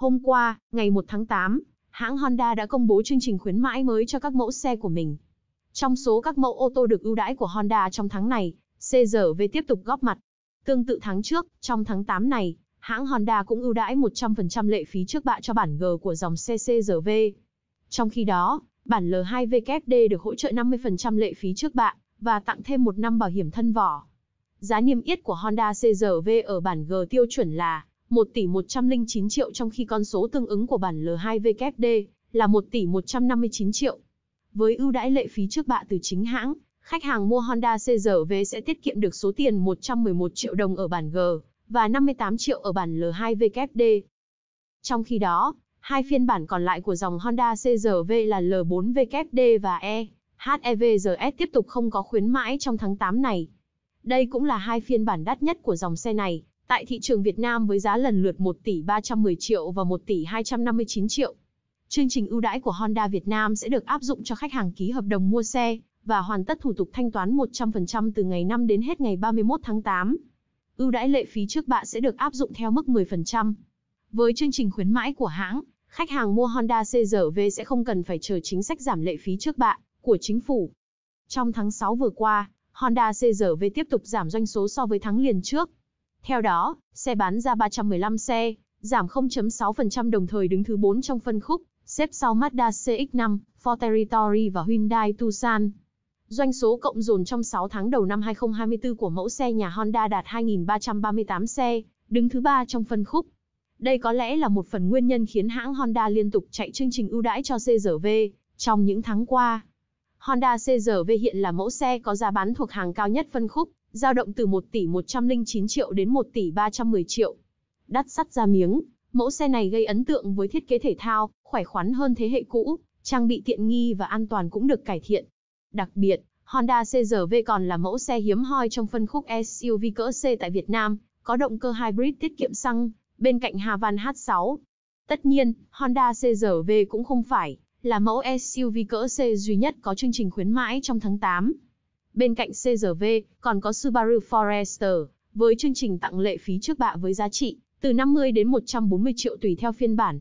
Hôm qua, ngày 1 tháng 8, hãng Honda đã công bố chương trình khuyến mãi mới cho các mẫu xe của mình. Trong số các mẫu ô tô được ưu đãi của Honda trong tháng này, CRV tiếp tục góp mặt. Tương tự tháng trước, trong tháng 8 này, hãng Honda cũng ưu đãi 100% lệ phí trước bạ cho bản G của dòng xe CRV. Trong khi đó, bản L2 WD được hỗ trợ 50% lệ phí trước bạ và tặng thêm một năm bảo hiểm thân vỏ. Giá niêm yết của Honda CRV ở bản G tiêu chuẩn là 1 tỷ 109 triệu trong khi con số tương ứng của bản l 2 vkd là 1 tỷ 159 triệu. Với ưu đãi lệ phí trước bạ từ chính hãng, khách hàng mua Honda CRV sẽ tiết kiệm được số tiền 111 triệu đồng ở bản G và 58 triệu ở bản l 2 vkd Trong khi đó, hai phiên bản còn lại của dòng Honda CRV là l 4 vkd và E, HEVRS tiếp tục không có khuyến mãi trong tháng 8 này. Đây cũng là hai phiên bản đắt nhất của dòng xe này, tại thị trường Việt Nam với giá lần lượt 1 tỷ 310 triệu và 1 tỷ 259 triệu. Chương trình ưu đãi của Honda Việt Nam sẽ được áp dụng cho khách hàng ký hợp đồng mua xe và hoàn tất thủ tục thanh toán 100% từ ngày 5 đến hết ngày 31 tháng 8. Ưu đãi lệ phí trước bạ sẽ được áp dụng theo mức 10%. Với chương trình khuyến mãi của hãng, khách hàng mua Honda CRV sẽ không cần phải chờ chính sách giảm lệ phí trước bạ của chính phủ. Trong tháng 6 vừa qua, Honda CRV tiếp tục giảm doanh số so với tháng liền trước, theo đó, xe bán ra 315 xe, giảm 0.6% đồng thời đứng thứ 4 trong phân khúc, xếp sau Mazda CX-5, Ford Territory và Hyundai Tucson. Doanh số cộng dồn trong 6 tháng đầu năm 2024 của mẫu xe nhà Honda đạt 2.338 xe, đứng thứ 3 trong phân khúc. Đây có lẽ là một phần nguyên nhân khiến hãng Honda liên tục chạy chương trình ưu đãi cho CRV trong những tháng qua. Honda CRV hiện là mẫu xe có giá bán thuộc hàng cao nhất phân khúc, giao động từ 1 tỷ 109 triệu đến 1 tỷ 310 triệu. Đắt sắt ra miếng, mẫu xe này gây ấn tượng với thiết kế thể thao, khỏe khoắn hơn thế hệ cũ, trang bị tiện nghi và an toàn cũng được cải thiện. Đặc biệt, Honda CR-V còn là mẫu xe hiếm hoi trong phân khúc SUV cỡ C tại Việt Nam, có động cơ hybrid tiết kiệm xăng, bên cạnh Havan H6. Tất nhiên, Honda CR-V cũng không phải là mẫu SUV cỡ C duy nhất có chương trình khuyến mãi trong tháng 8. Bên cạnh CRV, còn có Subaru Forester, với chương trình tặng lệ phí trước bạ với giá trị từ 50 đến 140 triệu tùy theo phiên bản,